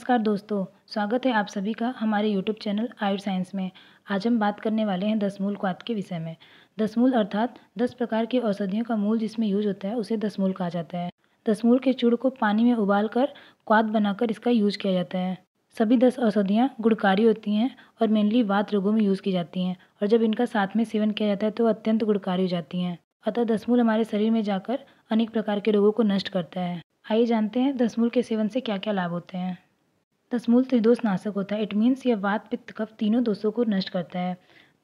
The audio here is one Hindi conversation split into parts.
नमस्कार दोस्तों स्वागत है आप सभी का हमारे यूट्यूब चैनल आयुर साइंस में आज हम बात करने वाले हैं दसमूल क्वाद के विषय में दसमूल अर्थात दस प्रकार की औषधियों का मूल जिसमें यूज होता है उसे दसमूल कहा जाता है दसमूल के चूड़ को पानी में उबाल कर क्वाद बनाकर इसका यूज किया जाता है सभी दस औषधियाँ गुड़कारी होती हैं और मेनली वात रोगों में यूज़ की जाती हैं और जब इनका साथ में सेवन किया जाता है तो अत्यंत गुड़कारी हो जाती हैं अतः दसमूल हमारे शरीर में जाकर अनेक प्रकार के रोगों को नष्ट करता है आइए जानते हैं दसमूल के सेवन से क्या क्या लाभ होते हैं दसमूल त्रिदोष नाशक होता है इट मीन्स यह वात पित्त कफ तीनों दोषों को नष्ट करता है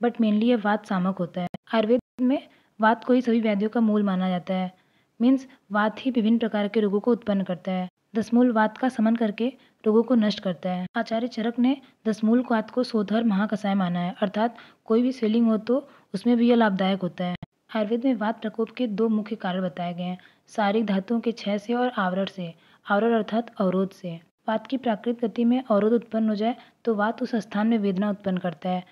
बट मेनली यह वात सामक होता है आयुर्वेद में वात को ही सभी व्याधियों का मूल माना जाता है मीन्स वात ही विभिन्न प्रकार के रोगों को उत्पन्न करता है दसमूल वात का समन करके रोगों को नष्ट करता है आचार्य चरक ने दसमूल वात को सोधर महाकसाय माना है अर्थात कोई भी स्वेलिंग हो तो उसमें भी यह लाभदायक होता है आयुर्वेद में वात प्रकोप के दो मुख्य कारण बताए गए हैं शारीरिक धातुओं के क्षय से और आवरण से आवरण अर्थात अवरोध से वात की प्राकृतिक गति में अवरोध उत्पन्न हो जाए तो वात उस स्थान में वेदना उत्पन्न करता है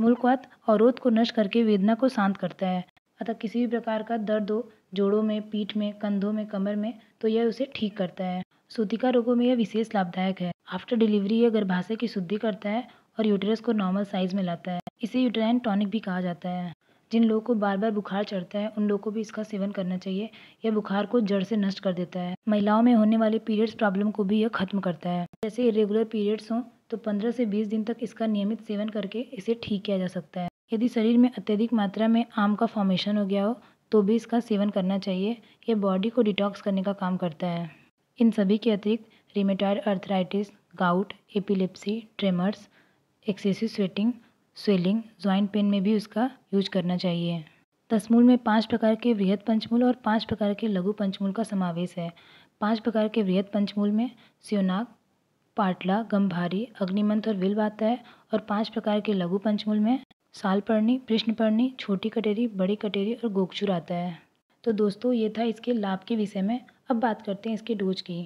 मूलक वात अवरोध को नष्ट करके वेदना को शांत करता है अतः किसी भी प्रकार का दर्द हो जोड़ों में पीठ में कंधों में कमर में तो यह उसे ठीक करता है सूतिका रोगों में यह विशेष लाभदायक है आफ्टर डिलीवरी यह गर्भाशय की शुद्धि करता है और यूटेरस को नॉर्मल साइज में लाता है इसे यूटेराइन टॉनिक भी कहा जाता है जिन लोगों को बार बार बुखार चढ़ता है उन लोगों को भी इसका सेवन करना चाहिए यह बुखार को जड़ से नष्ट कर देता है महिलाओं में होने वाले पीरियड्स प्रॉब्लम को भी यह खत्म करता है जैसे इरेगुलर पीरियड्स हों तो पंद्रह से बीस दिन तक इसका नियमित सेवन करके इसे ठीक किया जा सकता है यदि शरीर में अत्यधिक मात्रा में आम का फॉर्मेशन हो गया हो तो भी इसका सेवन करना चाहिए यह बॉडी को डिटॉक्स करने का काम करता है इन सभी के अतिरिक्त rheumatoid arthritis gout epilepsy tremors excessive sweating swelling joint pain में भी उसका यूज करना चाहिए तस्मूल में पांच प्रकार के वृहद पंचमूल और पांच प्रकार के लघु पंचमूल का समावेश है पांच प्रकार के वृहद पंचमूल में सियोनाग पाटला गंभारी अग्निमंथ और विल्व आता है और पांच प्रकार के लघु पंचमूल में सालपर्णी पर्णी पर्णी छोटी कटेरी बड़ी कटेरी और गोकचूर आता है तो दोस्तों ये था इसके लाभ के विषय में अब बात करते हैं इसके डोज की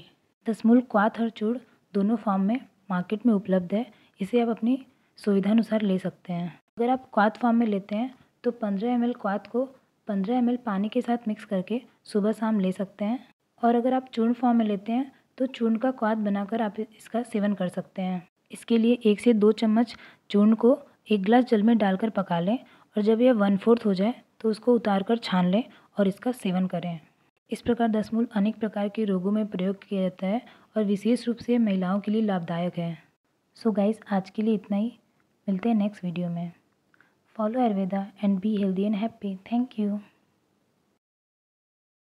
दसमूल क्वाथ और चूड़ दोनों फॉर्म में मार्केट में उपलब्ध है इसे आप अपनी सुविधानुसार ले सकते हैं अगर आप क्वात फॉर्म में लेते हैं तो पंद्रह एम एल क्वात को पंद्रह एम एल पानी के साथ मिक्स करके सुबह शाम ले सकते हैं और अगर आप चूर्ण फॉर्म में लेते हैं तो चूर्ण का क्वात बनाकर आप इसका सेवन कर सकते हैं इसके लिए एक से दो चम्मच चूर्ण को एक गिलास जल में डालकर पका लें और जब यह वन फोर्थ हो जाए तो उसको उतार कर छान लें और इसका सेवन करें इस प्रकार दसमूल अनेक प्रकार के रोगों में प्रयोग किया जाता है और विशेष रूप से महिलाओं के लिए लाभदायक है सो so गाइस आज के लिए इतना ही मिलते हैं नेक्स्ट वीडियो में follow Ayurveda and be healthy and happy thank you